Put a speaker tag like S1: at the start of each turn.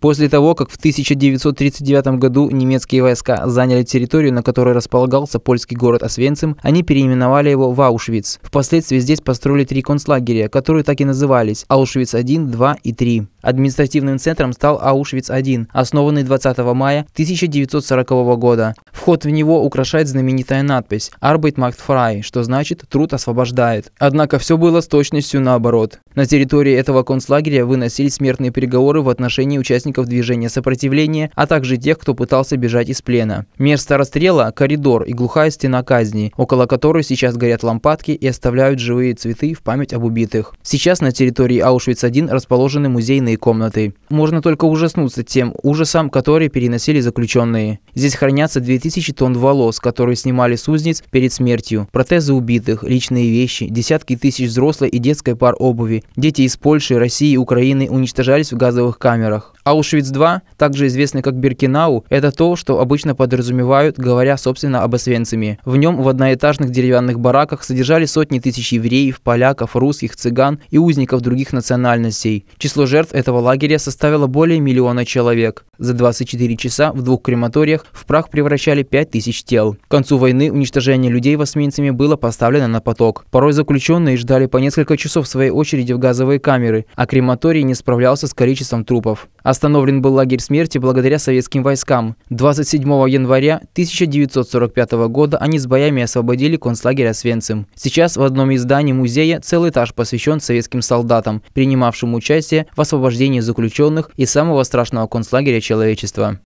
S1: После того, как в 1939 году немецкие войска заняли территорию, на которой располагался польский город Освенцим, они переименовали его в Аушвиц. Впоследствии здесь построили три концлагеря, которые так и назывались – Аушвиц-1, 2 и 3. Административным центром стал Аушвиц-1, основанный 20 мая 1940 года. Вход в него украшает знаменитая надпись «Arbeit macht frei», что значит «труд освобождает». Однако все было с точностью наоборот. На территории этого концлагеря выносили смертные переговоры в отношении участников движения сопротивления, а также тех, кто пытался бежать из плена. Место расстрела – коридор и глухая стена казни, около которой сейчас горят лампадки и оставляют живые цветы в память об убитых. Сейчас на территории Аушвиц-1 расположены музейные комнаты. Можно только ужаснуться тем ужасом, который переносили заключенные. Здесь хранятся 2000 тысячи тонн волос, которые снимали с узниц перед смертью, протезы убитых, личные вещи, десятки тысяч взрослой и детской пар обуви. Дети из Польши, России и Украины уничтожались в газовых камерах. Аушвиц-2, также известный как Биркинау, это то, что обычно подразумевают, говоря, собственно, об Освенциме. В нем в одноэтажных деревянных бараках содержали сотни тысяч евреев, поляков, русских, цыган и узников других национальностей. Число жертв этого лагеря составило более миллиона человек. За 24 часа в двух крематориях в прах превращали насчитали 5000 тел. К концу войны уничтожение людей восьминцами было поставлено на поток. Порой заключенные ждали по несколько часов своей очереди в газовые камеры, а крематорий не справлялся с количеством трупов. Остановлен был лагерь смерти благодаря советским войскам. 27 января 1945 года они с боями освободили концлагерь Освенцим. Сейчас в одном из зданий музея целый этаж посвящен советским солдатам, принимавшим участие в освобождении заключенных и самого страшного концлагеря человечества.